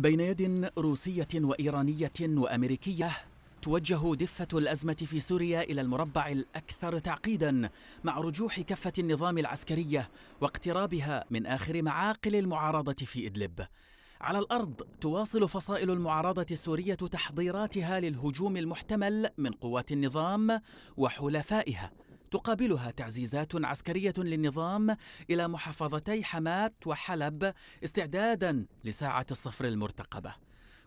بين يد روسية وإيرانية وأمريكية توجه دفة الأزمة في سوريا إلى المربع الأكثر تعقيدا مع رجوح كفة النظام العسكرية واقترابها من آخر معاقل المعارضة في إدلب على الأرض تواصل فصائل المعارضة السورية تحضيراتها للهجوم المحتمل من قوات النظام وحلفائها تقابلها تعزيزات عسكرية للنظام إلى محافظتي حماة وحلب استعدادا لساعة الصفر المرتقبة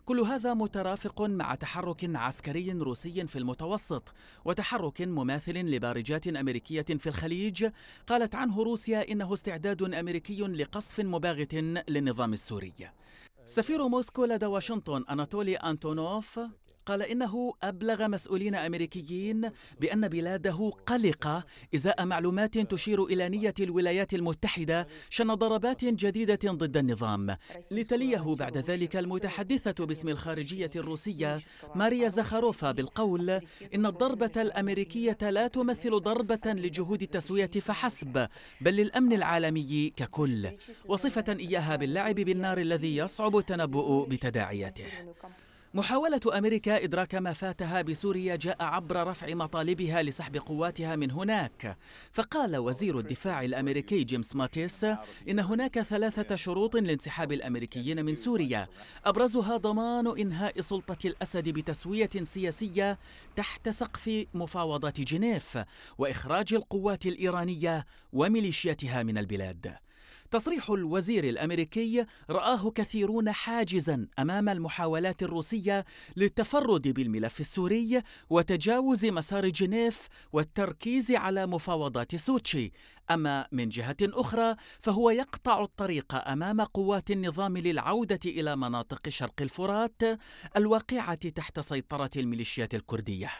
كل هذا مترافق مع تحرك عسكري روسي في المتوسط وتحرك مماثل لبارجات أمريكية في الخليج قالت عنه روسيا إنه استعداد أمريكي لقصف مباغت للنظام السوري سفير موسكو لدى واشنطن أناتولي أنتونوف قال إنه أبلغ مسؤولين أمريكيين بأن بلاده قلقة إزاء معلومات تشير إلى نية الولايات المتحدة شن ضربات جديدة ضد النظام لتليه بعد ذلك المتحدثة باسم الخارجية الروسية ماريا زخاروفا بالقول إن الضربة الأمريكية لا تمثل ضربة لجهود التسوية فحسب بل للأمن العالمي ككل وصفة إياها باللعب بالنار الذي يصعب التنبؤ بتداعياته محاولة أمريكا إدراك ما فاتها بسوريا جاء عبر رفع مطالبها لسحب قواتها من هناك فقال وزير الدفاع الأمريكي جيمس ماتيس إن هناك ثلاثة شروط لانسحاب الأمريكيين من سوريا أبرزها ضمان إنهاء سلطة الأسد بتسوية سياسية تحت سقف مفاوضات جنيف وإخراج القوات الإيرانية وميليشياتها من البلاد تصريح الوزير الامريكي راه كثيرون حاجزا امام المحاولات الروسيه للتفرد بالملف السوري وتجاوز مسار جنيف والتركيز على مفاوضات سوتشي اما من جهه اخرى فهو يقطع الطريق امام قوات النظام للعوده الى مناطق شرق الفرات الواقعه تحت سيطره الميليشيات الكرديه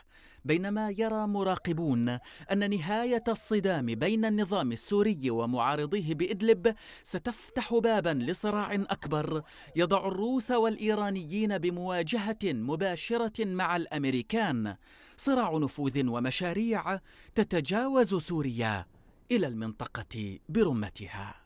بينما يرى مراقبون أن نهاية الصدام بين النظام السوري ومعارضيه بإدلب ستفتح بابا لصراع أكبر يضع الروس والإيرانيين بمواجهة مباشرة مع الأمريكان صراع نفوذ ومشاريع تتجاوز سوريا إلى المنطقة برمتها